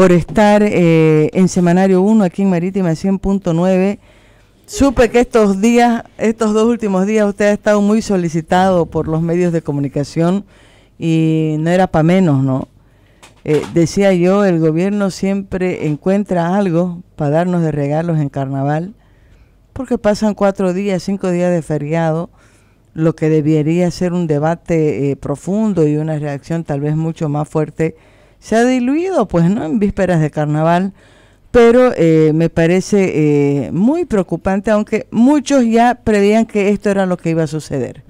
por estar eh, en Semanario 1 aquí en Marítima 100.9. Supe que estos días, estos dos últimos días, usted ha estado muy solicitado por los medios de comunicación y no era para menos, ¿no? Eh, decía yo, el gobierno siempre encuentra algo para darnos de regalos en carnaval, porque pasan cuatro días, cinco días de feriado, lo que debería ser un debate eh, profundo y una reacción tal vez mucho más fuerte se ha diluido, pues, ¿no? En vísperas de carnaval, pero eh, me parece eh, muy preocupante, aunque muchos ya prevían que esto era lo que iba a suceder.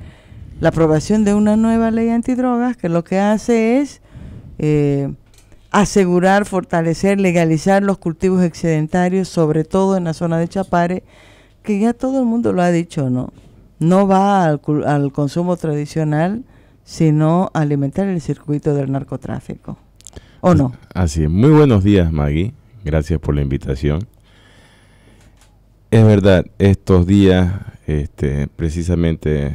La aprobación de una nueva ley antidrogas que lo que hace es eh, asegurar, fortalecer, legalizar los cultivos excedentarios, sobre todo en la zona de Chapare, que ya todo el mundo lo ha dicho, ¿no? No va al, al consumo tradicional, sino a alimentar el circuito del narcotráfico. ¿O no? Así es. Muy buenos días, Maggie. Gracias por la invitación. Es verdad, estos días, este, precisamente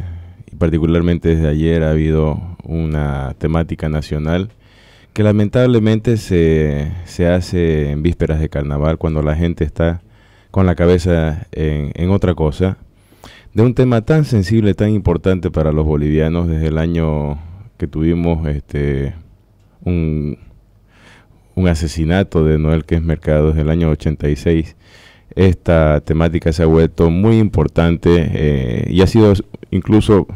y particularmente desde ayer, ha habido una temática nacional que lamentablemente se, hace en vísperas de carnaval cuando la gente está con la cabeza en, en otra cosa, de un tema tan sensible, tan importante para los bolivianos desde el año que tuvimos este, un, un asesinato de Noel que es Mercado del año 86. Esta temática se ha vuelto muy importante eh, y ha sido incluso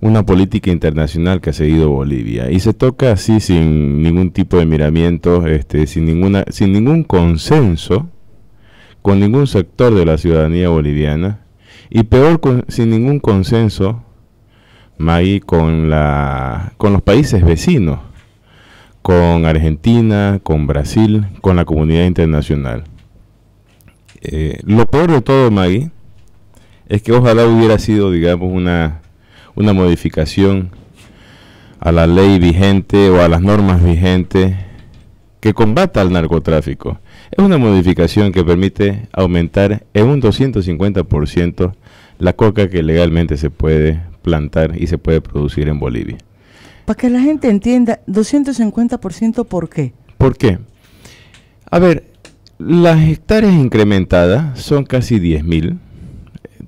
una política internacional que ha seguido Bolivia y se toca así sin ningún tipo de miramiento, este, sin ninguna, sin ningún consenso con ningún sector de la ciudadanía boliviana y peor sin ningún consenso Maggie con la con los países vecinos con Argentina, con Brasil, con la comunidad internacional. Eh, lo peor de todo, Maggie, es que ojalá hubiera sido, digamos, una, una modificación a la ley vigente o a las normas vigentes que combata al narcotráfico. Es una modificación que permite aumentar en un 250% la coca que legalmente se puede plantar y se puede producir en Bolivia. Para que la gente entienda, 250% por qué. ¿Por qué? A ver, las hectáreas incrementadas son casi 10.000.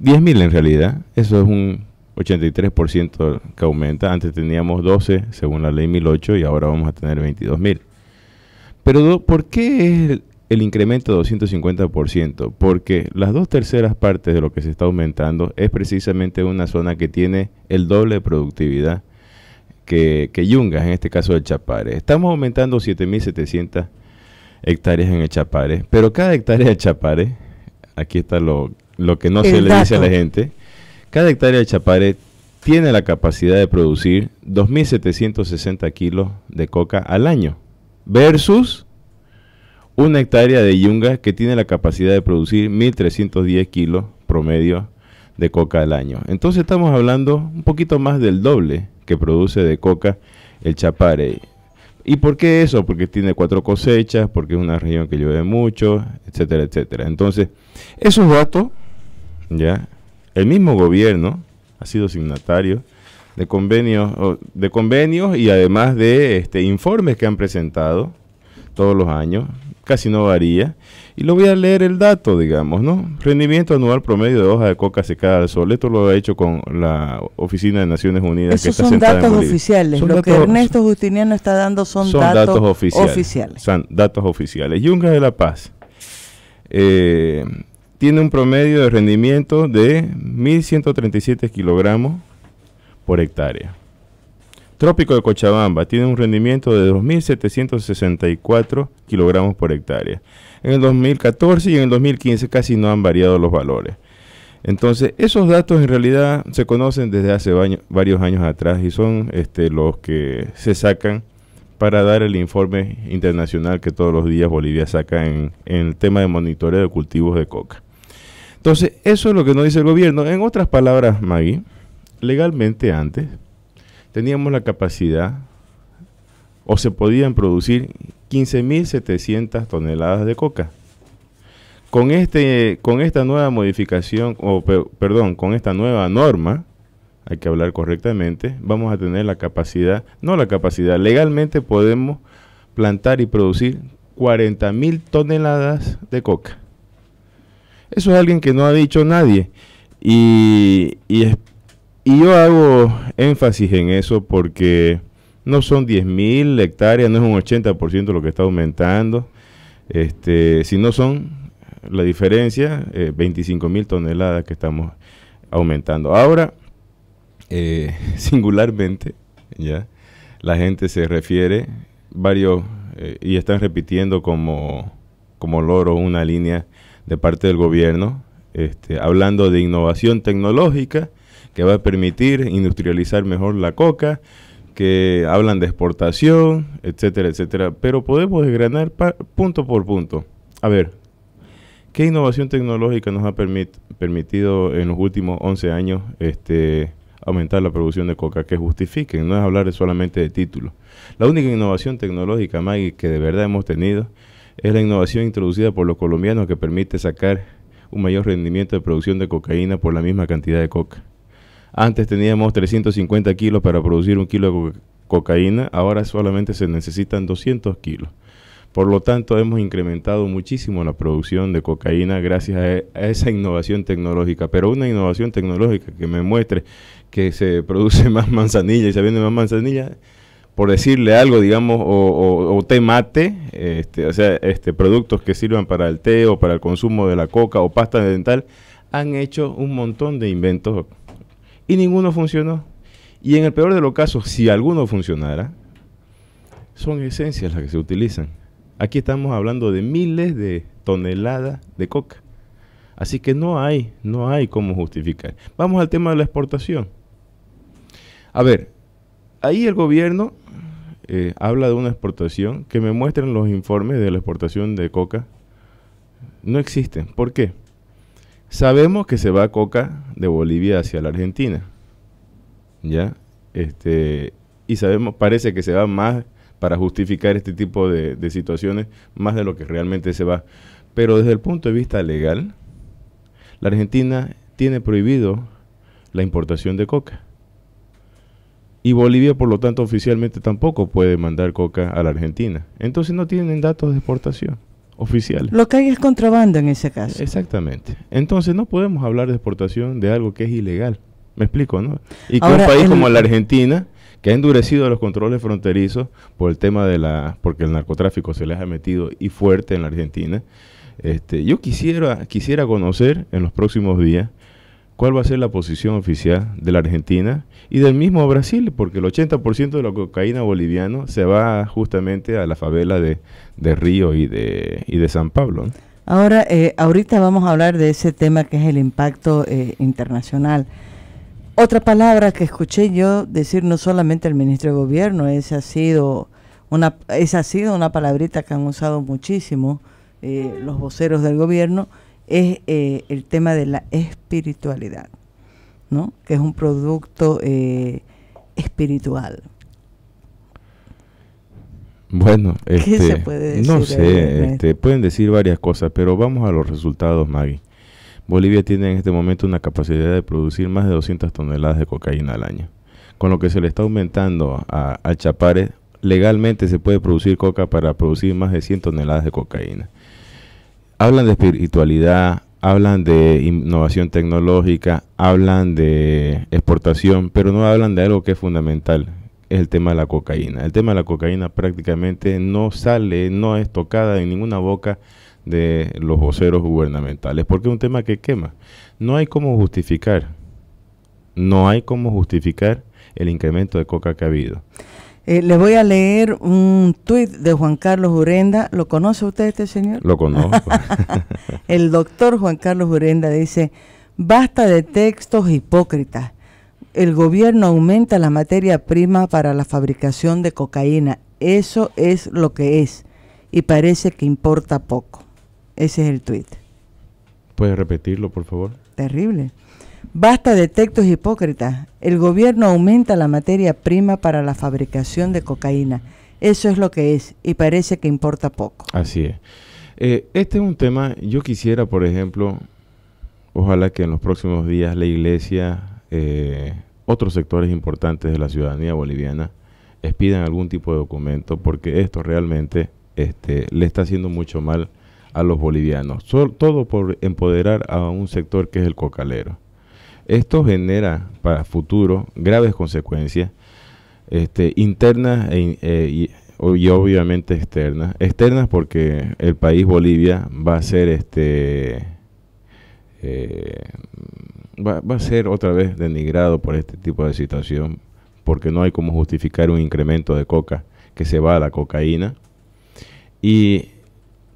10.000 en realidad. Eso es un 83% que aumenta. Antes teníamos 12 según la ley 1008 y ahora vamos a tener 22.000. Pero ¿por qué es el, incremento de 250%? Porque las dos terceras partes de lo que se está aumentando es precisamente una zona que tiene el doble de productividad que, yungas, en este caso del Chapare. Estamos aumentando 7.700 hectáreas en el Chapare, pero cada hectárea de Chapare, aquí está lo, lo que no se le dice a la gente, cada hectárea de Chapare tiene la capacidad de producir 2.760 kilos de coca al año, versus una hectárea de yunga que tiene la capacidad de producir 1.310 kilos promedio de coca al año. Entonces estamos hablando un poquito más del doble que produce de coca el Chapare. ¿Y por qué eso? Porque tiene cuatro cosechas, porque es una región que llueve mucho, etcétera, etcétera. Entonces, esos datos, ya, el mismo gobierno ha sido signatario de convenios, de convenios y además de este, informes que han presentado todos los años, casi no varía, y lo voy a leer el dato, digamos, ¿no? Rendimiento anual promedio de hoja de coca secada al sol. Esto lo ha hecho con la Oficina de Naciones Unidas. que está son datos oficiales. lo que Ernesto Justiniano está dando son, datos, oficiales, Son datos oficiales. Yungas de la Paz eh, tiene un promedio de rendimiento de 1.137 kilogramos por hectárea. Trópico de Cochabamba tiene un rendimiento de 2.764 kilogramos por hectárea. En el 2014 y en el 2015 casi no han variado los valores. Entonces, esos datos en realidad se conocen desde hace varios años atrás y son este, los que se sacan para dar el informe internacional que todos los días Bolivia saca en, el tema de monitoreo de cultivos de coca. Entonces, eso es lo que nos dice el gobierno. En otras palabras, Magui, legalmente antes, teníamos la capacidad o se podían producir 15.700 toneladas de coca. Con, este, con esta nueva modificación, o perdón, con esta nueva norma, hay que hablar correctamente, vamos a tener la capacidad, no la capacidad, legalmente podemos plantar y producir 40.000 toneladas de coca. Eso es alguien que no ha dicho nadie y, y, y yo hago énfasis en eso porque no son 10.000 hectáreas, no es un 80% lo que está aumentando, este, sino son la diferencia, eh, 25.000 toneladas que estamos aumentando. Ahora, eh, singularmente, ya la gente se refiere, varios, eh, y están repitiendo como, como loro una línea de parte del gobierno, este, hablando de innovación tecnológica, que va a permitir industrializar mejor la coca, que hablan de exportación, etcétera, etcétera. Pero podemos desgranar punto por punto. A ver, ¿qué innovación tecnológica nos ha permitido en los últimos 11 años este, aumentar la producción de coca? Que justifiquen, no es hablar solamente de títulos. La única innovación tecnológica, más que de verdad hemos tenido es la innovación introducida por los colombianos que permite sacar un mayor rendimiento de producción de cocaína por la misma cantidad de coca. Antes teníamos 350 kilos para producir un kilo de cocaína, ahora solamente se necesitan 200 kilos. Por lo tanto, hemos incrementado muchísimo la producción de cocaína gracias a, esa innovación tecnológica, pero una innovación tecnológica que me muestre que se produce más manzanilla y se vende más manzanilla, por decirle algo, digamos, o, o, té mate, este, o sea, este, productos que sirvan para el té o para el consumo de la coca o pasta dental, han hecho un montón de inventos y ninguno funcionó. Y en el peor de los casos, si alguno funcionara, son esencias las que se utilizan. Aquí estamos hablando de miles de toneladas de coca. Así que no hay, no hay cómo justificar. Vamos al tema de la exportación. A ver, ahí el gobierno eh, habla de una exportación que me muestran los informes de la exportación de coca. No existen. ¿Por qué? Sabemos que se va coca de Bolivia hacia la Argentina. ¿Ya? Este, y sabemos, parece que se va más para justificar este tipo de, de situaciones, más de lo que realmente se va. Pero desde el punto de vista legal, la Argentina tiene prohibido la importación de coca. Y Bolivia, por lo tanto, oficialmente tampoco puede mandar coca a la Argentina. Entonces no tienen datos de exportación oficial. Lo que hay es contrabando en ese caso. Exactamente. Entonces no podemos hablar de exportación de algo que es ilegal. Me explico, ¿no? Y que un país como la Argentina, que ha endurecido los controles fronterizos por el tema de la, porque el narcotráfico se les ha metido y fuerte en la Argentina. Este, yo quisiera, quisiera conocer en los próximos días cuál va a ser la posición oficial de la Argentina y del mismo Brasil, porque el 80% de la cocaína boliviana se va justamente a la favela de, Río y de, y de San Pablo. Ahora, eh, ahorita vamos a hablar de ese tema que es el impacto eh, internacional. Otra palabra que escuché yo decir no solamente el ministro de gobierno, esa ha sido una, esa ha sido una palabrita que han usado muchísimo eh, los voceros del gobierno, es eh, el tema de la espiritualidad, ¿no? Que es un producto eh, espiritual. Bueno, se este, no sé, este, pueden decir varias cosas, pero vamos a los resultados, Maggie. Bolivia tiene en este momento una capacidad de producir más de 200 toneladas de cocaína al año. Con lo que se le está aumentando a, a legalmente se puede producir coca para producir más de 100 toneladas de cocaína hablan de espiritualidad, hablan de innovación tecnológica, hablan de exportación, pero no hablan de algo que es fundamental, es el tema de la cocaína. El tema de la cocaína prácticamente no sale, no es tocada en ninguna boca de los voceros gubernamentales, porque es un tema que quema. No hay cómo justificar, no hay cómo justificar el incremento de coca que ha habido. Les eh, le voy a leer un tuit de Juan Carlos Urenda. ¿Lo conoce usted este señor? Lo conozco. el doctor Juan Carlos Urenda dice, basta de textos hipócritas. El gobierno aumenta la materia prima para la fabricación de cocaína. Eso es lo que es. Y parece que importa poco. Ese es el tuit. ¿Puede repetirlo, por favor? Terrible. Basta de textos hipócritas. El gobierno aumenta la materia prima para la fabricación de cocaína. Eso es lo que es y parece que importa poco. Así es. Eh, este es un tema, yo quisiera, por ejemplo, ojalá que en los próximos días la iglesia, eh, otros sectores importantes de la ciudadanía boliviana, expidan algún tipo de documento, porque esto realmente este, le está haciendo mucho mal a los bolivianos. todo por empoderar a un sector que es el cocalero. Esto genera para futuro graves consecuencias este, internas e eh, y, obviamente externas. Externas porque el país Bolivia va a ser este eh, va, va a ser otra vez denigrado por este tipo de situación porque no hay como justificar un incremento de coca que se va a la cocaína. Y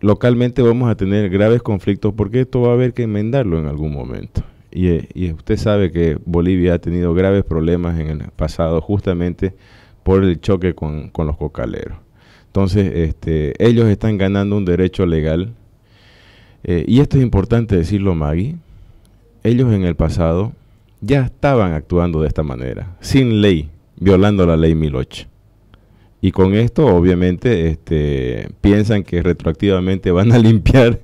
localmente vamos a tener graves conflictos porque esto va a haber que enmendarlo en algún momento. Y, usted sabe que Bolivia ha tenido graves problemas en el pasado justamente por el choque con, los cocaleros. Entonces, este, ellos están ganando un derecho legal. Eh, y esto es importante decirlo, Maggie. Ellos en el pasado ya estaban actuando de esta manera, sin ley, violando la ley 1008. Y con esto, obviamente, este, piensan que retroactivamente van a limpiar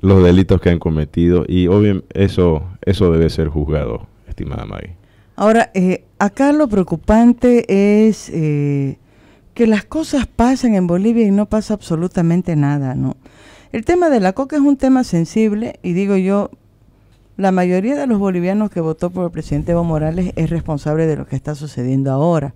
los delitos que han cometido y obvio, eso, eso debe ser juzgado, estimada Maggie. Ahora, eh, acá lo preocupante es eh, que las cosas pasan en Bolivia y no pasa absolutamente nada, ¿no? El tema de la coca es un tema sensible y digo yo, la mayoría de los bolivianos que votó por el presidente Evo Morales es responsable de lo que está sucediendo ahora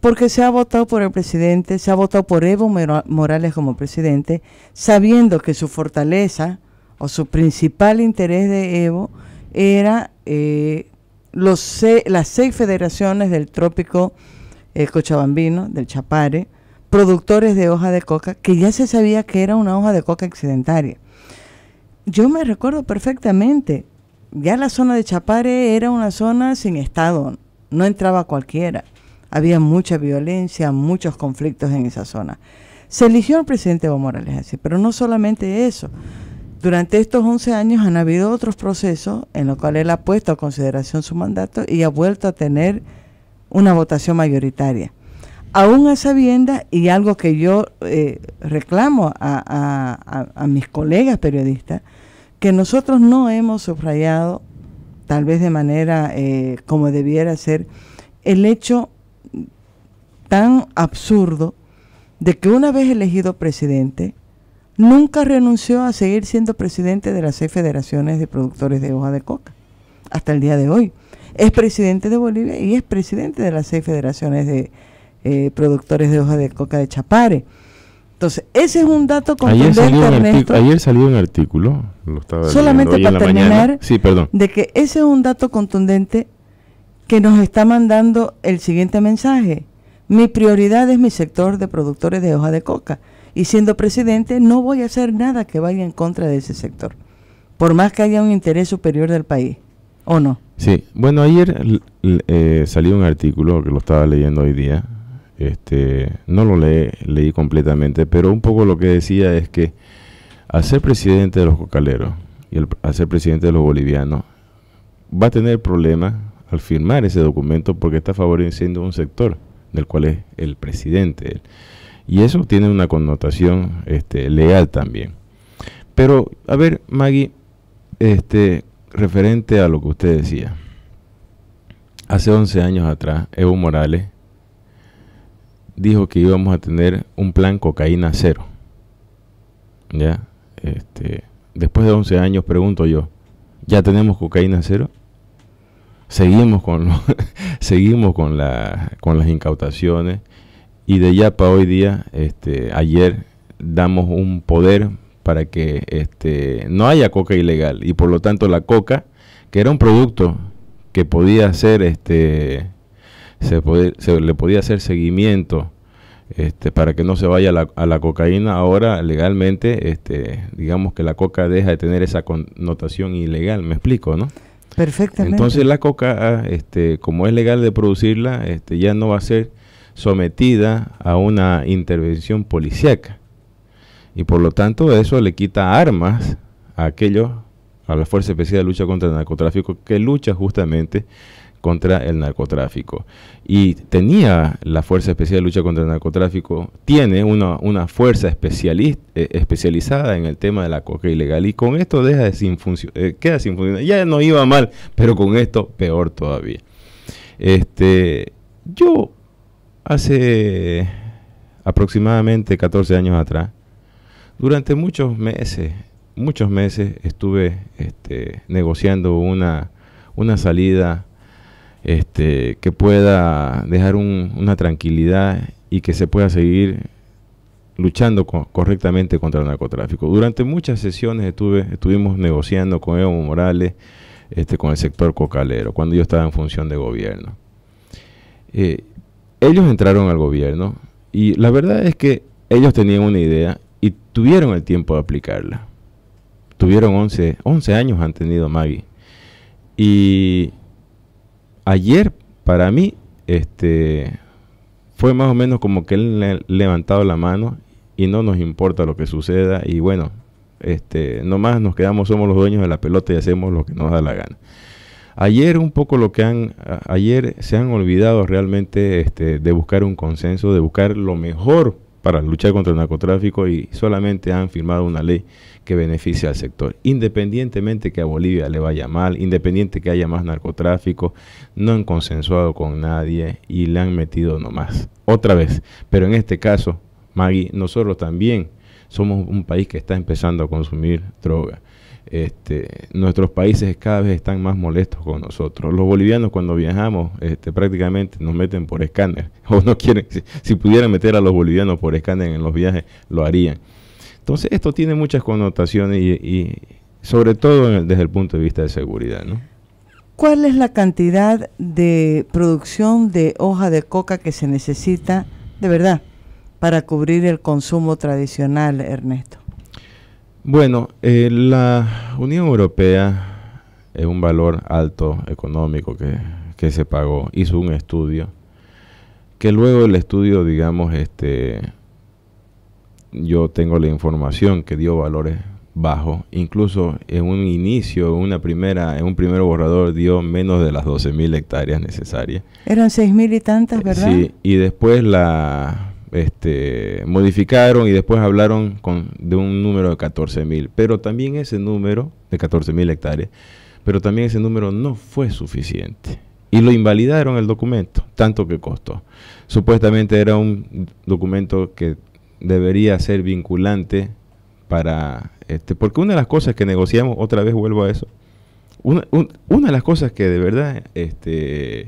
porque se ha votado por el presidente, se ha votado por Evo Morales como presidente, sabiendo que su fortaleza o su principal interés de Evo era eh, los las seis federaciones del trópico eh, cochabambino, del Chapare, productores de hoja de coca, que ya se sabía que era una hoja de coca accidentaria. Yo me recuerdo perfectamente, ya la zona de Chapare era una zona sin estado, no entraba cualquiera había mucha violencia, muchos conflictos en esa zona. Se eligió al presidente Evo Morales así, pero no solamente eso. Durante estos 11 años han habido otros procesos en los cuales él ha puesto a consideración su mandato y ha vuelto a tener una votación mayoritaria. Aún a sabiendas, y algo que yo eh, reclamo a, mis colegas periodistas, que nosotros no hemos subrayado, tal vez de manera eh, como debiera ser, el hecho tan absurdo de que una vez elegido presidente, nunca renunció a seguir siendo presidente de las seis federaciones de productores de hoja de coca, hasta el día de hoy. Es presidente de Bolivia y es presidente de las seis federaciones de eh, productores de hoja de coca de Chapare. Entonces, ese es un dato contundente, ayer salió un artículo, lo estaba solamente para terminar, perdón. de que ese es un dato contundente que nos está mandando el siguiente mensaje. Mi prioridad es mi sector de productores de hoja de coca y siendo presidente no voy a hacer nada que vaya en contra de ese sector, por más que haya un interés superior del país, ¿o no? Sí, bueno, ayer eh, salió un artículo que lo estaba leyendo hoy día, este, no lo leí, leí completamente, pero un poco lo que decía es que al ser presidente de los cocaleros y el, al ser presidente de los bolivianos, va a tener problemas al firmar ese documento porque está favoreciendo un sector del cual es el presidente. Y eso tiene una connotación este, legal también. Pero, a ver, Maggie, este, referente a lo que usted decía. Hace 11 años atrás, Evo Morales dijo que íbamos a tener un plan cocaína cero. ¿Ya? Este, después de 11 años, pregunto yo, ¿ya tenemos cocaína cero? seguimos con, seguimos con, la, con las incautaciones y de ya para hoy día, este, ayer damos un poder para que este, no haya coca ilegal y por lo tanto la coca, que era un producto que podía ser, este, se, le podía hacer seguimiento este, para que no se vaya a la cocaína, ahora legalmente, este, digamos que la coca deja de tener esa connotación ilegal, me explico, ¿no? Perfectamente. Entonces la coca, ah, este, como es legal de producirla, este, ya no va a ser sometida a una intervención policíaca. Y por lo tanto eso le quita armas a aquellos, a la Fuerza Especial de Lucha contra el Narcotráfico, que lucha justamente contra el narcotráfico. Y tenía la Fuerza Especial de Lucha contra el Narcotráfico, tiene una, una fuerza especialista, eh, especializada en el tema de la coca ilegal y con esto deja de sin eh, queda sin funcionar. Ya no iba mal, pero con esto peor todavía. Este, yo hace aproximadamente 14 años atrás, durante muchos meses, muchos meses estuve este, negociando una, una salida este, que pueda dejar una tranquilidad y que se pueda seguir luchando correctamente contra el narcotráfico. Durante muchas sesiones estuvimos negociando con Evo Morales, este, con el sector cocalero, cuando yo estaba en función de gobierno. Eh, ellos entraron al gobierno y la verdad es que ellos tenían una idea y tuvieron el tiempo de aplicarla. Tuvieron 11, 11 años han tenido Maggie. Y ayer para mí este, fue más o menos como que él le levantado la mano y no nos importa lo que suceda y bueno, este, nomás nos quedamos, somos los dueños de la pelota y hacemos lo que nos da la gana. Ayer un poco lo que han, ayer se han olvidado realmente este, de buscar un consenso, de buscar lo mejor para luchar contra el narcotráfico y solamente han firmado una ley que al sector. Independientemente que a Bolivia le vaya mal, independiente que haya más narcotráfico, no han consensuado con nadie y le han metido nomás. Otra vez, pero en este caso, Maggie, nosotros también somos un país que está empezando a consumir droga. Este, nuestros países cada vez están más molestos con nosotros. Los bolivianos cuando viajamos este, prácticamente nos meten por escáner. O no quieren, si, si pudieran meter a los bolivianos por escáner en los viajes, lo harían. Entonces, esto tiene muchas connotaciones y, sobre todo desde el punto de vista de seguridad, ¿Cuál es la cantidad de producción de hoja de coca que se necesita de verdad para cubrir el consumo tradicional, Ernesto? Bueno, eh, la Unión Europea es un valor alto económico que, que, se pagó, hizo un estudio que luego el estudio, digamos, este, yo tengo la información que dio valores bajos. Incluso en un inicio, una primera, en un primer borrador dio menos de las 12.000 hectáreas necesarias. Eran 6.000 y tantas, eh, ¿verdad? Sí, y después la este, modificaron y después hablaron con, de un número de 14.000. Pero también ese número de 14.000 hectáreas, pero también ese número no fue suficiente y lo invalidaron el documento, tanto que costó. Supuestamente era un documento que debería ser vinculante para este, porque una de las cosas que negociamos, otra vez vuelvo a eso, una, de las cosas que de verdad, este,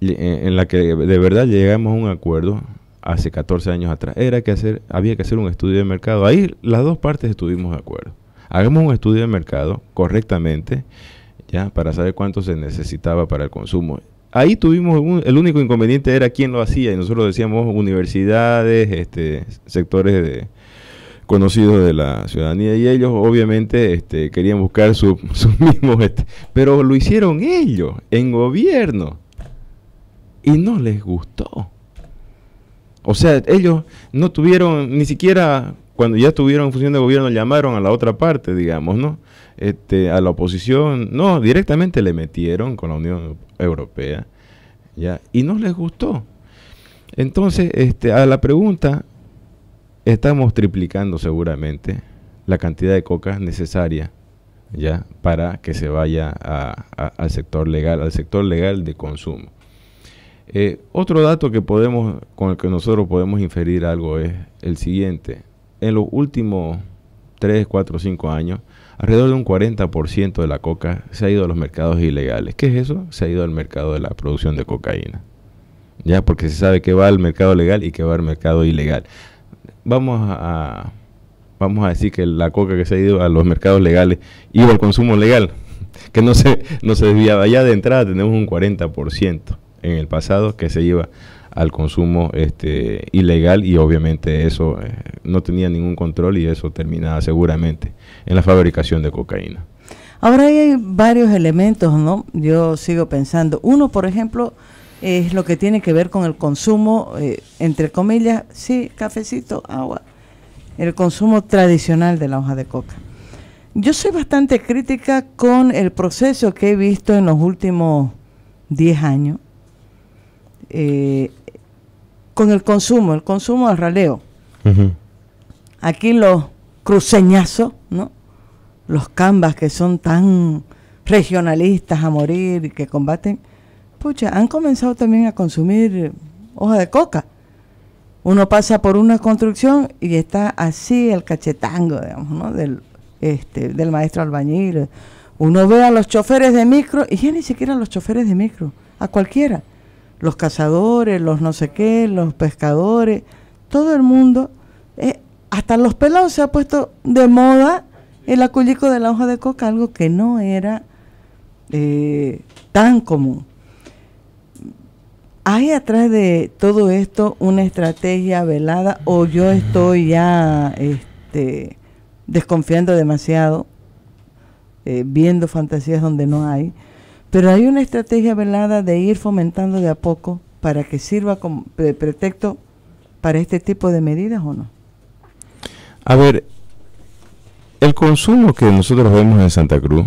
eh, en la que de verdad llegamos a un acuerdo hace 14 años atrás, era que hacer, había que hacer un estudio de mercado. Ahí las dos partes estuvimos de acuerdo. Hagamos un estudio de mercado correctamente, ya, para saber cuánto se necesitaba para el consumo ahí tuvimos el único inconveniente era quién lo hacía y nosotros decíamos universidades, este, sectores de, conocidos de la ciudadanía y ellos obviamente este, querían buscar sus mismos, este, pero lo hicieron ellos en gobierno y no les gustó. O sea, ellos no tuvieron ni siquiera cuando ya estuvieron en función de gobierno llamaron a la otra parte, digamos, ¿no? Este, a la oposición, no, directamente le metieron con la Unión Europea, ¿ya? Y no les gustó. Entonces, este, a la pregunta, estamos triplicando seguramente la cantidad de coca necesaria, ¿ya? Para que se vaya al sector legal, al sector legal de consumo. Eh, otro dato que podemos, con el que nosotros podemos inferir algo es el siguiente. En los últimos 3, 4, 5 años, Alrededor de un 40% de la coca se ha ido a los mercados ilegales. ¿Qué es eso? Se ha ido al mercado de la producción de cocaína. Ya, porque se sabe que va al mercado legal y que va al mercado ilegal. Vamos a, vamos a decir que la coca que se ha ido a los mercados legales iba al consumo legal, que no se, no se desviaba. Ya de entrada tenemos un 40% en el pasado que se iba al consumo este, ilegal y obviamente eso eh, no tenía ningún control y eso terminaba seguramente en la fabricación de cocaína. Ahora hay varios elementos, ¿no? Yo sigo pensando. Uno, por ejemplo, es lo que tiene que ver con el consumo, eh, entre comillas, sí, cafecito, agua, el consumo tradicional de la hoja de coca. Yo soy bastante crítica con el proceso que he visto en los últimos 10 años eh, con el consumo, el consumo de raleo. Aquí los cruceñazos, ¿no? Los cambas que son tan regionalistas a morir, y que combaten, pucha, han comenzado también a consumir hoja de coca. Uno pasa por una construcción y está así el cachetango, digamos, ¿no? Del, este, del maestro albañil. Uno ve a los choferes de micro, y ya ni siquiera a los choferes de micro, a cualquiera los cazadores, los no sé qué, los pescadores, todo el mundo, eh, hasta los pelados se ha puesto de moda el acullico de la hoja de coca, algo que no era eh, tan común. ¿Hay atrás de todo esto una estrategia velada o yo estoy ya este, desconfiando demasiado, eh, viendo fantasías donde no hay? Pero hay una estrategia velada de ir fomentando de a poco para que sirva como pretexto para este tipo de medidas o no. A ver, el consumo que nosotros vemos en Santa Cruz,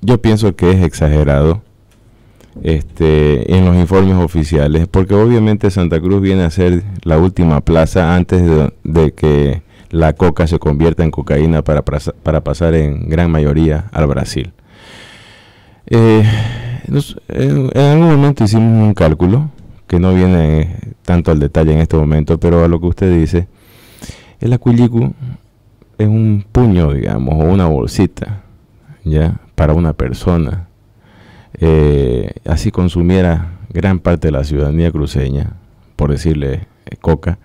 yo pienso que es exagerado este, en los informes oficiales, porque obviamente Santa Cruz viene a ser la última plaza antes de, de que la coca se convierta en cocaína para, para pasar en gran mayoría al Brasil. Eh, en, algún momento hicimos un cálculo que no viene tanto al detalle en este momento, pero a lo que usted dice, el acuilicu es un puño, digamos, o una bolsita, ¿ya? Para una persona. Eh, así consumiera gran parte de la ciudadanía cruceña, por decirle eh, coca,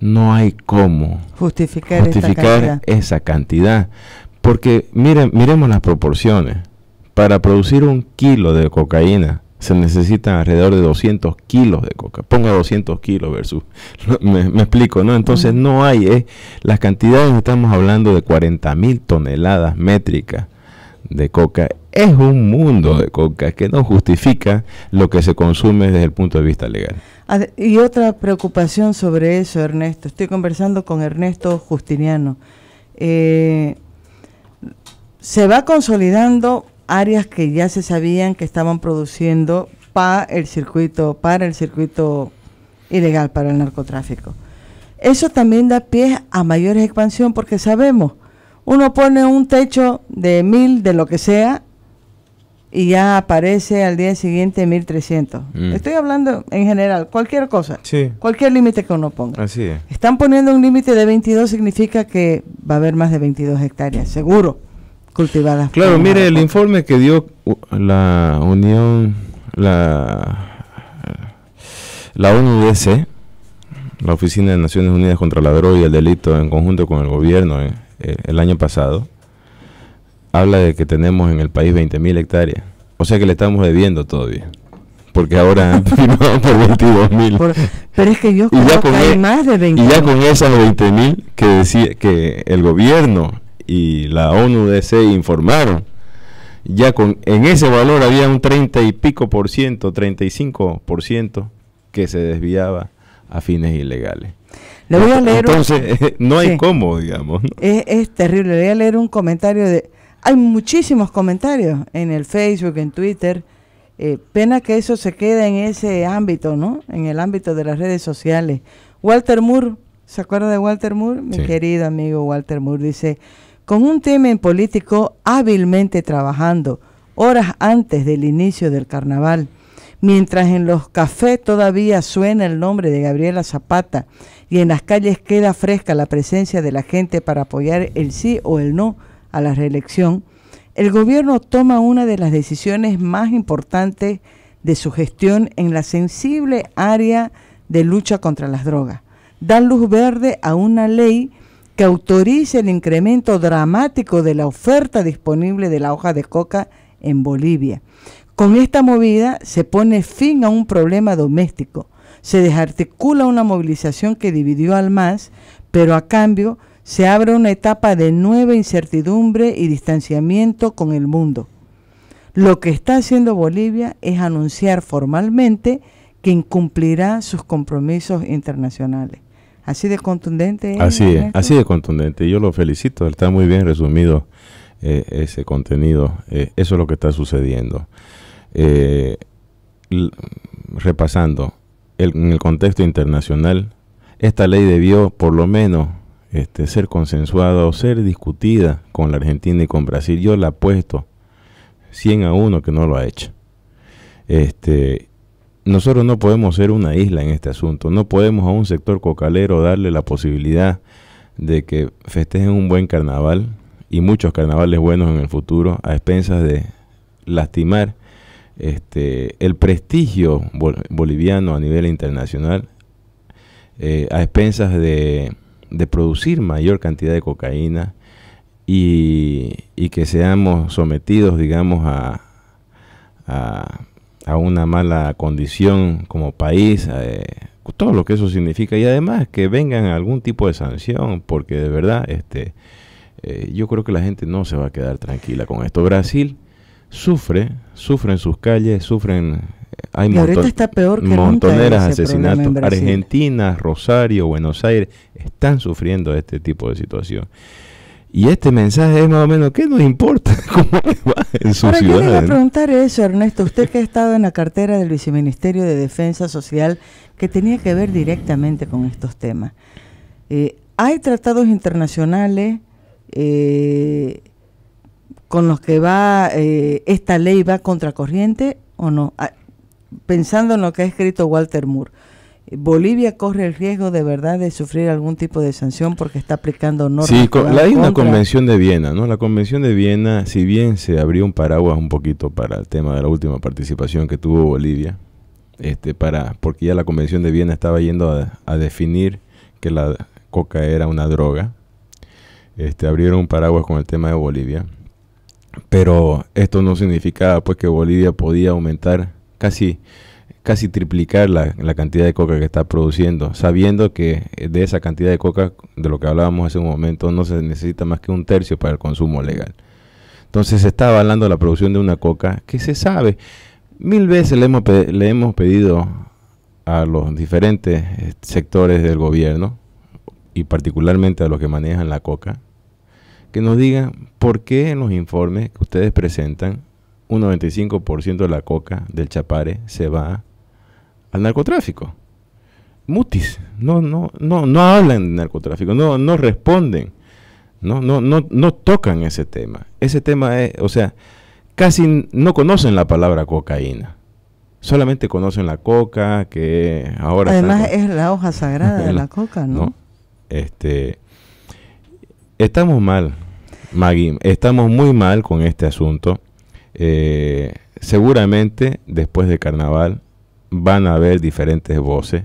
no hay cómo justificar, esa cantidad. Porque miren, miremos las proporciones. Para producir un kilo de cocaína se necesitan alrededor de 200 kilos de coca. Ponga 200 kilos versus. Me, explico, ¿no? Entonces no hay. Eh. Las cantidades, estamos hablando de 40 mil toneladas métricas de coca. Es un mundo de coca que no justifica lo que se consume desde el punto de vista legal. Y otra preocupación sobre eso, Ernesto. Estoy conversando con Ernesto Justiniano. Eh, se va consolidando áreas que ya se sabían que estaban produciendo para el circuito, para el circuito ilegal, para el narcotráfico. Eso también da pie a mayores expansión porque sabemos, uno pone un techo de mil, de lo que sea, y ya aparece al día siguiente 1300. Mm. Estoy hablando en general, cualquier cosa, cualquier límite que uno ponga. Así Están poniendo un límite de 22, significa que va a haber más de 22 hectáreas, seguro cultivadas. Claro, mire, el informe que dio uh, la Unión, la, la ONUDC, la Oficina de Naciones Unidas contra la Droga y el Delito, en conjunto con el gobierno eh, eh, el año pasado, habla de que tenemos en el país 20.000 hectáreas. O sea que le estamos debiendo todavía porque ahora por Pero es que yo creo que hay e- más de 20.000. Y ya con esas 20.000, que decía que el gobierno y la ONU ONUDC informaron, ya con en ese valor había un 30 y pico por ciento, 35 por ciento que se desviaba a fines ilegales. leer Entonces, no hay cómo, digamos. Es, es, terrible. voy a leer un comentario de... Hay muchísimos comentarios en el Facebook, en Twitter. Eh, pena que eso se quede en ese ámbito, ¿no? En el ámbito de las redes sociales. Walter Moore, ¿se acuerda de Walter Moore? Mi querido amigo Walter Moore dice, con un tema político hábilmente trabajando horas antes del inicio del carnaval. Mientras en los cafés todavía suena el nombre de Gabriela Zapata y en las calles queda fresca la presencia de la gente para apoyar el sí o el no a la reelección, el gobierno toma una de las decisiones más importantes de su gestión en la sensible área de lucha contra las drogas. Da luz verde a una ley que autorice el incremento dramático de la oferta disponible de la hoja de coca en Bolivia. Con esta movida se pone fin a un problema doméstico. Se desarticula una movilización que dividió al MAS, pero a cambio se abre una etapa de nueva incertidumbre y distanciamiento con el mundo. Lo que está haciendo Bolivia es anunciar formalmente que incumplirá sus compromisos internacionales. Así de contundente. Así así de contundente. Yo lo felicito, está muy bien resumido eh, ese contenido. Eh, eso es lo que está sucediendo. Eh, repasando, en el contexto internacional, esta ley debió por lo menos este, ser consensuada o ser discutida con la Argentina y con Brasil. Yo la apuesto 100 a 1 que no lo ha hecho. Este, nosotros no podemos ser una isla en este asunto, no podemos a un sector cocalero darle la posibilidad de que festejen un buen carnaval y muchos carnavales buenos en el futuro a expensas de lastimar este, el prestigio boliviano a nivel internacional, eh, a expensas de, producir mayor cantidad de cocaína y, que seamos sometidos, digamos, a a una mala condición como país, eh, todo lo que eso significa y además que vengan algún tipo de sanción, porque de verdad este, eh, yo creo que la gente no se va a quedar tranquila con esto. Brasil sufre, sufre en sus calles, sufren... Eh, hay montoneras asesinatos. Argentina, Rosario, Buenos Aires están sufriendo este tipo de situación. Y este mensaje es más o menos, que nos importa cómo va en su ciudad? voy a preguntar eso, Ernesto. Usted que ha estado en la cartera del Viceministerio de Defensa Social, que tenía que ver directamente con estos temas. Eh, hay tratados internacionales eh, con los que va, eh, esta ley va contracorriente o no? Ah, pensando en lo que ha escrito Walter Moore. Bolivia corre el riesgo de verdad de sufrir algún tipo de sanción porque está aplicando normas. Sí, la, hay una convención de Viena, ¿no? La convención de Viena, si bien se abrió un paraguas un poquito para el tema de la última participación que tuvo Bolivia, este, para, porque ya la convención de Viena estaba yendo a, definir que la coca era una droga, este, abrieron un paraguas con el tema de Bolivia, pero esto no significaba pues que Bolivia podía aumentar casi casi triplicar la, la, cantidad de coca que está produciendo, sabiendo que eh, de esa cantidad de coca, de lo que hablábamos hace un momento, no se necesita más que un tercio para el consumo legal. Entonces se está avalando la producción de una coca que se sabe. Mil veces le hemos, le hemos pedido a los diferentes eh, sectores del gobierno, y particularmente a los que manejan la coca, que nos digan por qué en los informes que ustedes presentan un 95% de la coca del Chapare se va al narcotráfico. Mutis, no, no, no, no hablan de narcotráfico, no, no responden, no, no, no, no tocan ese tema. Ese tema es, o sea, casi no conocen la palabra cocaína. Solamente conocen la coca, que ahora. Además, es la hoja sagrada de la coca, ¿no? Este, estamos mal, Maggie, estamos muy mal con este asunto. Eh, seguramente después de carnaval van a haber diferentes voces,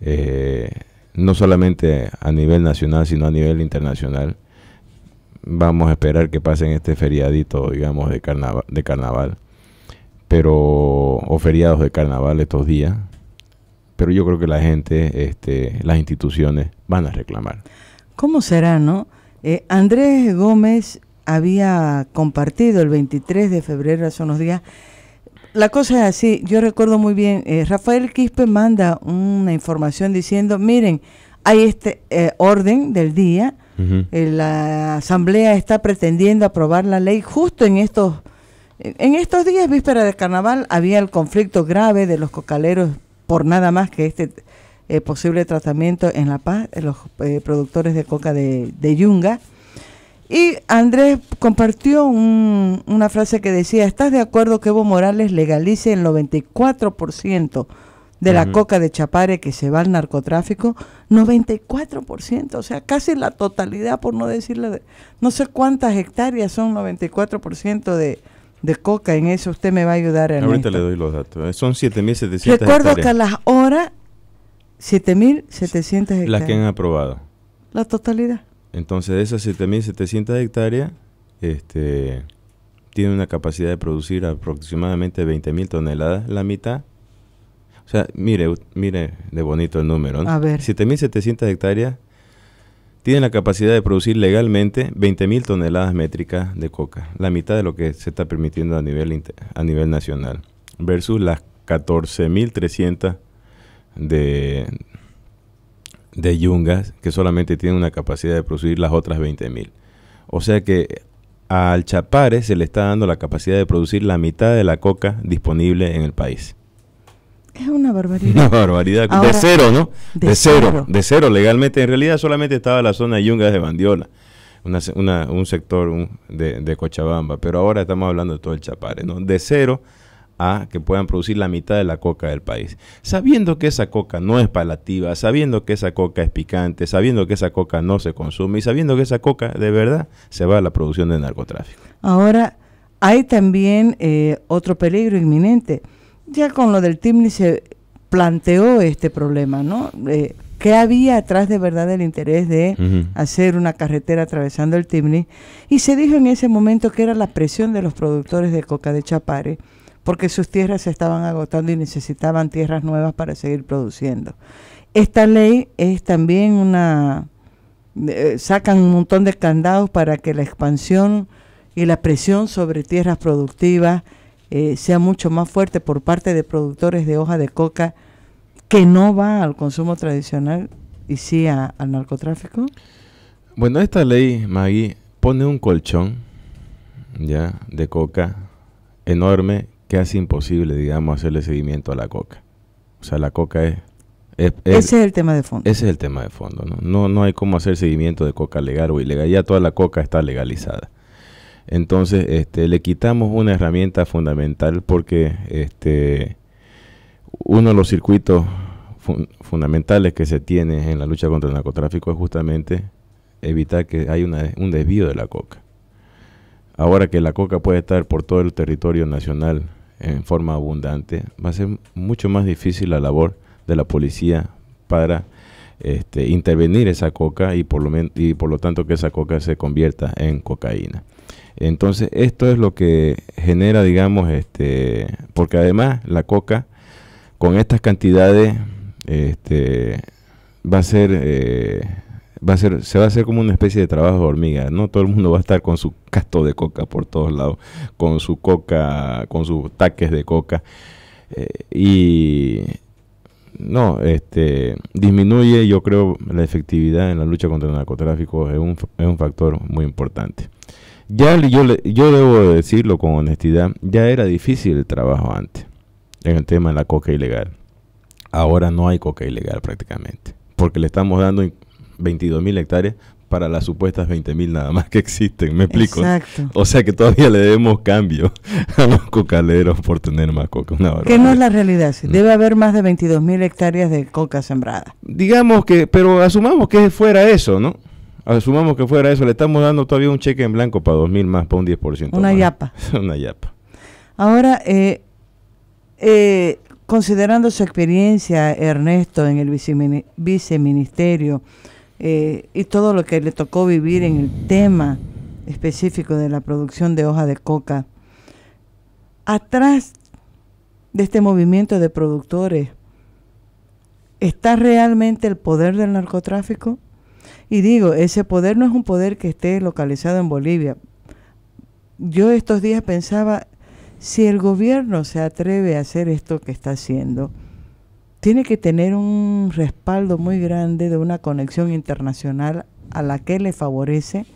eh, no solamente a nivel nacional, sino a nivel internacional. Vamos a esperar que pasen este feriadito, digamos, de, carnaval, de carnaval, pero, o feriados de carnaval estos días, pero yo creo que la gente, este, las instituciones van a reclamar. ¿Cómo será, no? Eh, Andrés Gómez había compartido el 23 de febrero hace unos días la cosa es así, yo recuerdo muy bien, eh, Rafael Quispe manda una información diciendo, miren, hay este eh, orden del día, eh, la Asamblea está pretendiendo aprobar la ley justo en estos, en estos días, víspera de carnaval, había el conflicto grave de los cocaleros por nada más que este posible tratamiento en La Paz, de los productores de coca de Yunga. Y Andrés compartió una frase que decía, ¿estás de acuerdo que Evo Morales legalice el 94% de la coca de Chapare que se va al narcotráfico? 94%, o sea, casi la totalidad, por no decirle, no sé cuántas hectáreas son 94% de, de coca, en eso usted me va a ayudar. En Ahorita le doy los datos, ¿eh? son 7.700 Recuerdo que a las horas, 7.700 hectáreas. Las que han aprobado. La totalidad. Entonces, de esas 7.700 hectáreas, este, tiene una capacidad de producir aproximadamente 20.000 toneladas, la mitad. O sea, mire, mire de bonito el número. ¿no? A ver. 7.700 hectáreas tienen la capacidad de producir legalmente 20.000 toneladas métricas de coca, la mitad de lo que se está permitiendo a nivel, a nivel nacional, versus las 14.300 de, de yungas que solamente tiene una capacidad de producir las otras 20.000. O sea que al Chapare se le está dando la capacidad de producir la mitad de la coca disponible en el país. Es una barbaridad. Una barbaridad. de cero, ¿no? De, cero, De cero legalmente. En realidad solamente estaba la zona de Yungas de Bandiola, un sector de, Cochabamba. Pero ahora estamos hablando de todo el Chapare. ¿no? De cero a que puedan producir la mitad de la coca del país. Sabiendo que esa coca no es palativa, sabiendo que esa coca es picante, sabiendo que esa coca no se consume y sabiendo que esa coca de verdad se va a la producción de narcotráfico. Ahora, hay también eh, otro peligro inminente. Ya con lo del TIMNI se planteó este problema, ¿no? Eh, ¿Qué había atrás de verdad del interés de hacer una carretera atravesando el Timni? Y se dijo en ese momento que era la presión de los productores de coca de Chapare porque sus tierras se estaban agotando y necesitaban tierras nuevas para seguir produciendo. Esta ley es también una... Eh, sacan un montón de candados para que la expansión y la presión sobre tierras productivas eh, sea mucho más fuerte por parte de productores de hoja de coca que no va al consumo tradicional y sí al narcotráfico? Bueno, esta ley, Magui, pone un colchón ya de coca enorme que hace imposible, digamos, hacerle seguimiento a la coca. O sea, la coca es... ese es el tema de fondo. Ese es el tema de fondo, ¿no? ¿no? hay cómo hacer seguimiento de coca legal o ilegal. Ya toda la coca está legalizada. Entonces, este, le quitamos una herramienta fundamental porque este, uno de los circuitos fundamentales que se tiene en la lucha contra el narcotráfico es justamente evitar que haya un desvío de la coca. Ahora que la coca puede estar por todo el territorio nacional en forma abundante, va a ser mucho más difícil la labor de la policía para este, intervenir esa coca y por, lo y por lo tanto que esa coca se convierta en cocaína. Entonces, esto es lo que genera, digamos, este, porque además la coca con estas cantidades este, va a ser eh, va a ser, se va a hacer como una especie de trabajo de hormiga, ¿no? Todo el mundo va a estar con su casto de coca por todos lados, con su coca, con sus taques de coca. Eh, y no, este, disminuye, yo creo, la efectividad en la lucha contra el narcotráfico es un, es un factor muy importante. Ya yo, yo debo decirlo con honestidad, ya era difícil el trabajo antes en el tema de la coca ilegal. Ahora no hay coca ilegal prácticamente, porque le estamos dando 22.000 hectáreas para las supuestas 20.000 nada más que existen, me explico. O sea que todavía le debemos cambio a los cocaleros por tener más coca. Una que no es la realidad, debe haber más de 22.000 hectáreas de coca sembrada. Digamos que, pero asumamos que fuera eso, ¿no? Asumamos que fuera eso, le estamos dando todavía un cheque en blanco para 2.000 más, para un 10%. Una yapa. Una yapa. Ahora, eh, eh, considerando su experiencia, Ernesto, en el viceministerio, eh, y todo lo que le tocó vivir en el tema específico de la producción de hoja de coca. Atrás de este movimiento de productores, ¿está realmente el poder del narcotráfico? Y digo, ese poder no es un poder que esté localizado en Bolivia. Yo estos días pensaba, si el gobierno se atreve a hacer esto que está haciendo, tiene que tener un respaldo muy grande de una conexión internacional a la que le favorece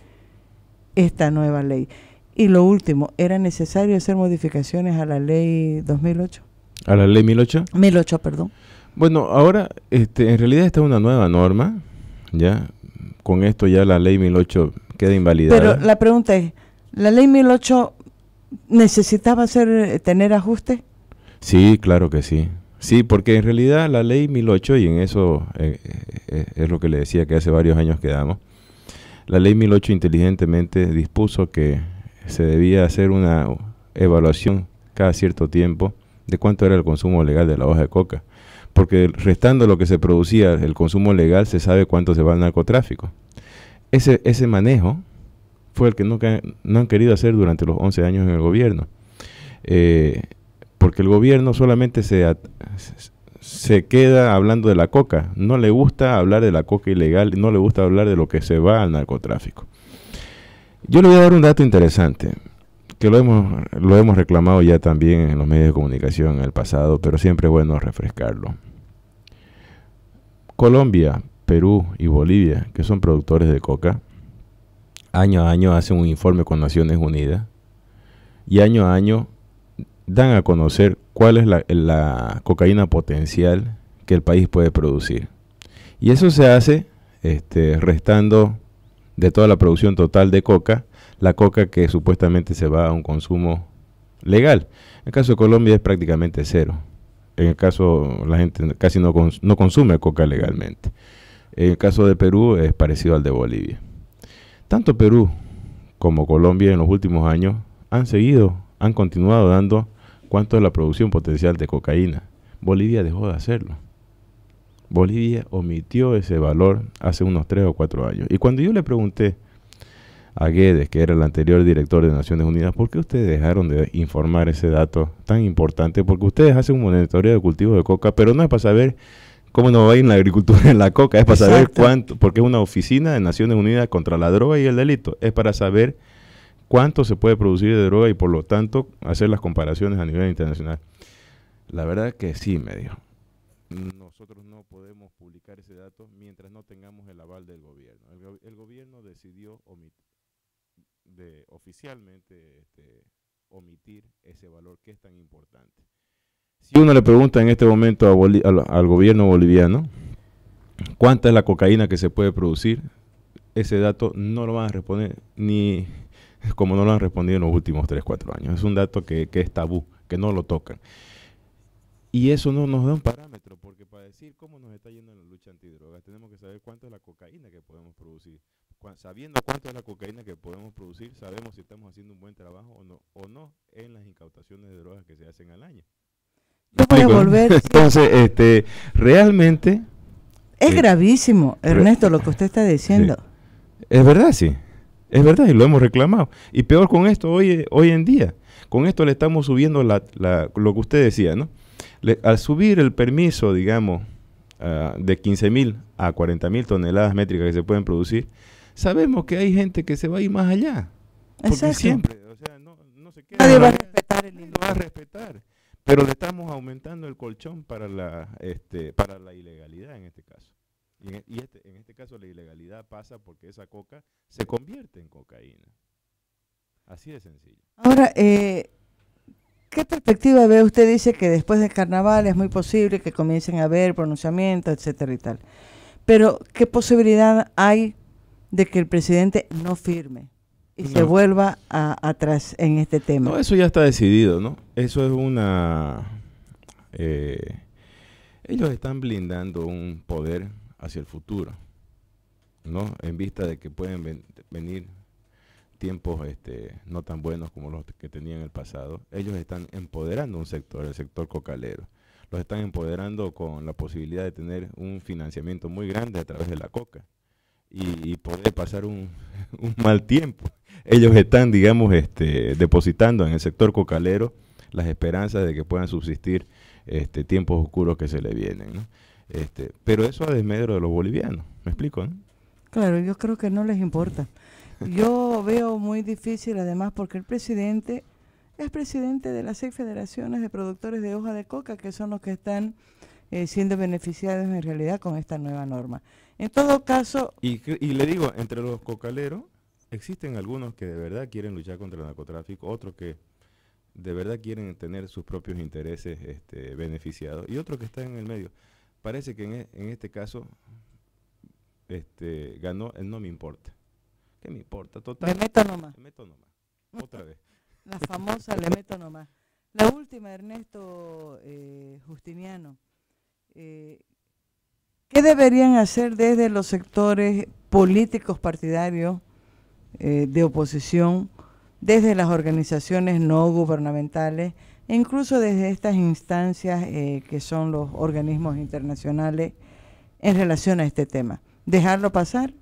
esta nueva ley. Y lo último, ¿era necesario hacer modificaciones a la ley 2008? ¿A la ley 1008? 1008, perdón. Bueno, ahora este, en realidad esta es una nueva norma, ya con esto ya la ley 1008 queda invalidada. Pero la pregunta es, ¿la ley 1008 necesitaba hacer tener ajustes? Sí, claro que sí. Sí, porque en realidad la ley 1008, y en eso eh, eh, eh, es lo que le decía que hace varios años quedamos, la ley 1008 inteligentemente dispuso que se debía hacer una evaluación cada cierto tiempo de cuánto era el consumo legal de la hoja de coca. Porque restando lo que se producía, el consumo legal, se sabe cuánto se va al narcotráfico. Ese, ese manejo fue el que nunca, no han querido hacer durante los 11 años en el gobierno porque el gobierno solamente se, se queda hablando de la coca, no le gusta hablar de la coca ilegal, no le gusta hablar de lo que se va al narcotráfico. Yo le voy a dar un dato interesante, que lo hemos, lo hemos reclamado ya también en los medios de comunicación en el pasado, pero siempre es bueno refrescarlo. Colombia, Perú y Bolivia, que son productores de coca, año a año hacen un informe con Naciones Unidas y año a año dan a conocer cuál es la, cocaína potencial que el país puede producir. Y eso se hace este, restando de toda la producción total de coca, la coca que supuestamente se va a un consumo legal. En el caso de Colombia es prácticamente cero. En el caso, la gente casi no, no consume coca legalmente. En el caso de Perú es parecido al de Bolivia. Tanto Perú como Colombia en los últimos años han seguido, han continuado dando ¿Cuánto es la producción potencial de cocaína? Bolivia dejó de hacerlo. Bolivia omitió ese valor hace unos tres o cuatro años. Y cuando yo le pregunté a Guedes, que era el anterior director de Naciones Unidas, ¿por qué ustedes dejaron de informar ese dato tan importante? Porque ustedes hacen un monitoreo de cultivo de coca, pero no es para saber cómo nos va a ir la agricultura en la coca, es para saber cuánto, porque es una oficina de Naciones Unidas contra la droga y el delito, es para saber cuánto se puede producir de droga y por lo tanto hacer las comparaciones a nivel internacional. La verdad que sí, me dijo. Nosotros no podemos publicar ese dato mientras no tengamos el aval del gobierno. El, gobierno decidió de, oficialmente este, omitir ese valor que es tan importante. Si uno le pregunta en este momento al, al gobierno boliviano cuánta es la cocaína que se puede producir, ese dato no lo van a responder ni como no lo han respondido en los últimos 3, 4 años. Es un dato que, es tabú, que no lo tocan. Y eso no nos da un parámetro, porque para decir cómo nos está yendo la lucha antidrogas, tenemos que saber cuánto es la cocaína que podemos producir. sabiendo cuánto es la cocaína que podemos producir, sabemos si estamos haciendo un buen trabajo o no, o no en las incautaciones de drogas que se hacen al año. Entonces, este, realmente... Es eh, gravísimo, Ernesto, lo que usted está diciendo. Es verdad, sí. Es verdad, y lo hemos reclamado. Y peor con esto hoy, hoy en día. Con esto le estamos subiendo la, lo que usted decía, ¿no? al subir el permiso, digamos, ah, de 15.000 a 40.000 mil toneladas métricas que se pueden producir, sabemos que hay gente que se va a ir más allá. Porque siempre, o sea, no, se Nadie va a respetar a respetar. Pero le estamos aumentando el colchón para la, este, para la ilegalidad en este caso. Y, este, en, este, caso la ilegalidad pasa porque esa coca se convierte en cocaína. Así de sencillo. Ahora, eh, ¿qué perspectiva ve? Usted dice que después del carnaval es muy posible que comiencen a haber pronunciamientos, etcétera y tal. Pero, ¿qué posibilidad hay de que el presidente no firme y se vuelva atrás en este tema? eso ya está decidido, ¿no? Eso es una... Eh, ellos están blindando un poder hacia el futuro, ¿no? En vista de que pueden venir tiempos este, no tan buenos como los que tenían en el pasado, ellos están empoderando un sector, el sector cocalero. Los están empoderando con la posibilidad de tener un financiamiento muy grande a través de la coca y, poder pasar un, mal tiempo. Ellos están, digamos, este, depositando en el sector cocalero las esperanzas de que puedan subsistir este, tiempos oscuros que se le vienen. ¿no? Este, pero eso a desmedro de los bolivianos, ¿me explico? Eh? Claro, yo creo que no les importa. Yo veo muy difícil además porque el presidente es presidente de las seis federaciones de productores de hoja de coca que son los que están eh, siendo beneficiados en realidad con esta nueva norma. En todo caso... Y, le digo, entre los cocaleros existen algunos que de verdad quieren luchar contra el narcotráfico, otros que de verdad quieren tener sus propios intereses este, beneficiados y otros que están en el medio. Parece que en, e, este caso este, ganó el no me importa. ¿Qué me importa? Total. Me meto nomás. Otra vez. La famosa le meto nomás. La última, Ernesto eh, Justiniano. Eh, ¿Qué deberían hacer desde los sectores políticos partidarios eh, de oposición, desde las organizaciones no gubernamentales, incluso desde estas instancias eh, que son los organismos internacionales en relación a este tema. ¿Dejarlo pasar?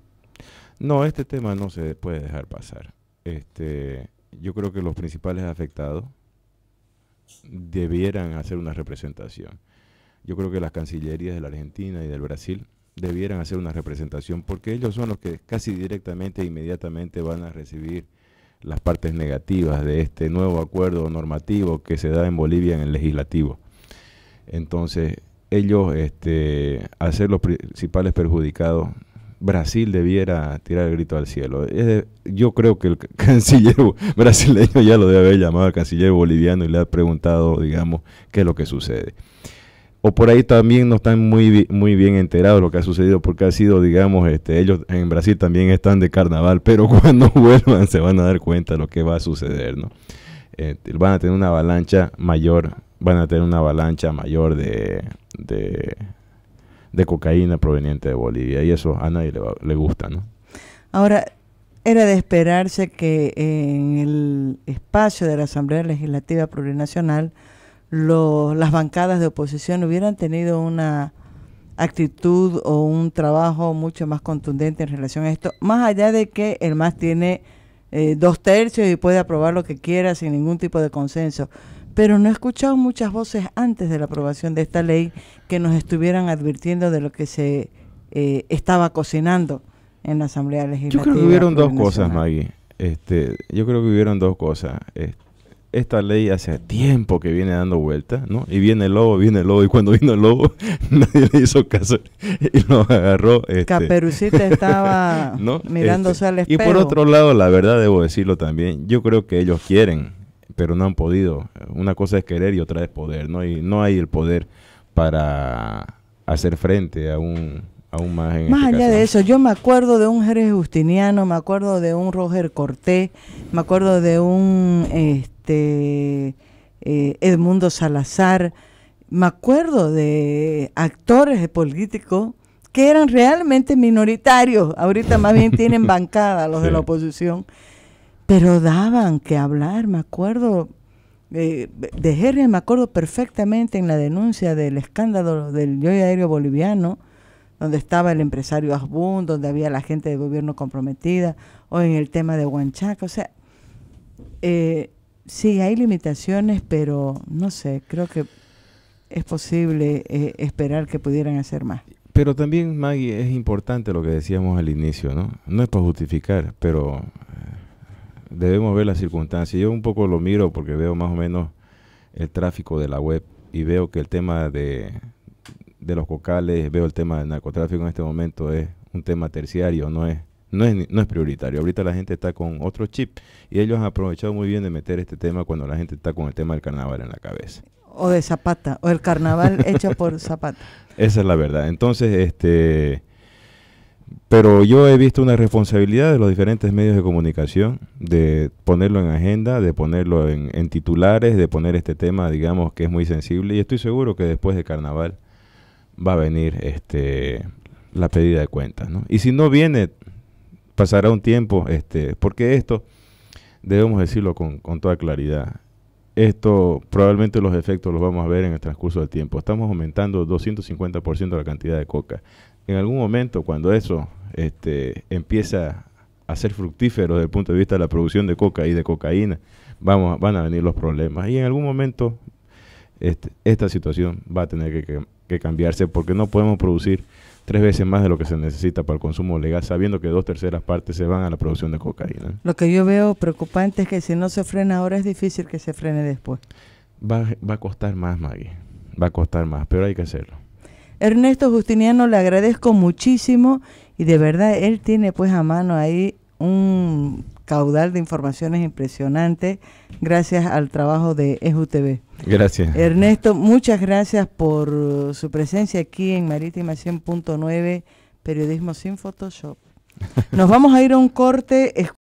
No, este tema no se puede dejar pasar. Este, yo creo que los principales afectados debieran hacer una representación. Yo creo que las cancillerías de la Argentina y del Brasil debieran hacer una representación porque ellos son los que casi directamente e inmediatamente van a recibir las partes negativas de este nuevo acuerdo normativo que se da en Bolivia en el legislativo. Entonces, ellos, este, al ser los principales perjudicados, Brasil debiera tirar el grito al cielo. yo creo que el canciller brasileño ya lo debe haber llamado al canciller boliviano y le ha preguntado, digamos, qué es lo que sucede o por ahí también no están muy, muy bien enterados lo que ha sucedido, porque ha sido, digamos, este, ellos en Brasil también están de carnaval, pero cuando vuelvan se van a dar cuenta de lo que va a suceder, ¿no? Este, van a tener una avalancha mayor, van a tener una avalancha mayor de, cocaína proveniente de Bolivia, y eso a nadie le, le gusta, ¿no? Ahora, era de esperarse que en el espacio de la Asamblea Legislativa Plurinacional las bancadas de oposición hubieran tenido una actitud o un trabajo mucho más contundente en relación a esto, más allá de que el MAS tiene eh, dos tercios y puede aprobar lo que quiera sin ningún tipo de consenso. Pero no he escuchado muchas voces antes de la aprobación de esta ley que nos estuvieran advirtiendo de lo que se eh, estaba cocinando en la Asamblea Legislativa. Yo creo que hubieron dos cosas, Maggie. Este, yo creo que hubieron dos cosas. Este, esta ley hace tiempo que viene dando vueltas, ¿no? Y viene el lobo, viene el lobo, y cuando vino el lobo, nadie le hizo caso y lo agarró. Este. Caperucita estaba mirándose este, al espejo. Y por otro lado, la verdad, debo decirlo también, yo creo que ellos quieren, pero no han podido. Una cosa es querer y otra es poder, ¿no? Y no hay el poder para hacer frente a un un más, en este más allá de eso, yo me acuerdo de un Jerez Justiniano, me acuerdo de un Roger Cortés, me acuerdo de un este, eh, Edmundo Salazar, me acuerdo de actores de políticos que eran realmente minoritarios, ahorita más bien tienen bancada los de la oposición, pero daban que hablar, me acuerdo, eh, de Jerry me acuerdo perfectamente en la denuncia del escándalo del Yoy aéreo boliviano, donde estaba el empresario Asbun, donde había la gente de gobierno comprometida, o en el tema de Huanchaca, o sea, eh, Sí, hay limitaciones, pero no sé, creo que es posible eh, esperar que pudieran hacer más. Pero también, Maggie, es importante lo que decíamos al inicio, ¿no? No es para justificar, pero eh, debemos ver las circunstancias. Yo un poco lo miro porque veo más o menos el tráfico de la web y veo que el tema de, de los cocales, veo el tema del narcotráfico en este momento es un tema terciario, no es no es, no es prioritario. Ahorita la gente está con otro chip y ellos han aprovechado muy bien de meter este tema cuando la gente está con el tema del carnaval en la cabeza. O de Zapata, o el carnaval hecho por Zapata. Esa es la verdad. Entonces, este... Pero yo he visto una responsabilidad de los diferentes medios de comunicación de ponerlo en agenda, de ponerlo en, titulares, de poner este tema, digamos, que es muy sensible. Y estoy seguro que después de carnaval va a venir este, la pedida de cuentas. ¿no? Y si no viene, pasará un tiempo, este, porque esto, debemos decirlo con, toda claridad, esto probablemente los efectos los vamos a ver en el transcurso del tiempo. Estamos aumentando 250% la cantidad de coca. En algún momento, cuando eso este, empieza a ser fructífero desde el punto de vista de la producción de coca y de cocaína, vamos, van a venir los problemas. Y en algún momento este, esta situación va a tener que cambiarse porque no podemos producir tres veces más de lo que se necesita para el consumo legal, sabiendo que dos terceras partes se van a la producción de cocaína. Lo que yo veo preocupante es que si no se frena ahora es difícil que se frene después. Va, a costar más, Maggie, va a costar más, pero hay que hacerlo. Ernesto Justiniano, le agradezco muchísimo y de verdad él tiene pues a mano ahí un caudal de informaciones impresionante gracias al trabajo de EJUTV. Gracias. Ernesto, muchas gracias por su presencia aquí en Marítima 100.9, Periodismo sin Photoshop. Nos vamos a ir a un corte.